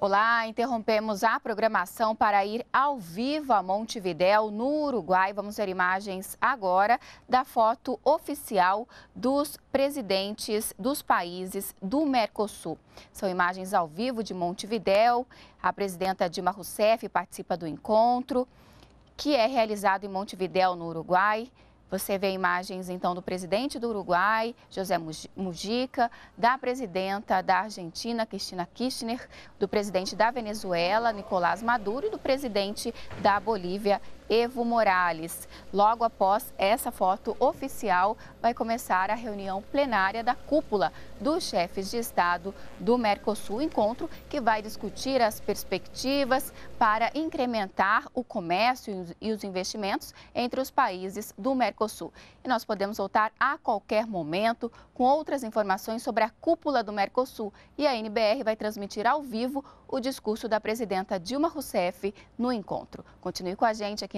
Olá, interrompemos a programação para ir ao vivo a Montevidéu, no Uruguai. Vamos ver imagens agora da foto oficial dos presidentes dos países do Mercosul. São imagens ao vivo de Montevidéu. A presidenta Dilma Rousseff participa do encontro, que é realizado em Montevidéu, no Uruguai. Você vê imagens então do presidente do Uruguai, José Mujica, da presidenta da Argentina, Cristina Kirchner, do presidente da Venezuela, Nicolás Maduro, e do presidente da Bolívia, Evo Morales. Logo após essa foto oficial, vai começar a reunião plenária da cúpula dos chefes de Estado do Mercosul, encontro que vai discutir as perspectivas para incrementar o comércio e os investimentos entre os países do Mercosul. E nós podemos voltar a qualquer momento com outras informações sobre a cúpula do Mercosul. E a NBR vai transmitir ao vivo o discurso da presidenta Dilma Rousseff no encontro. Continue com a gente aqui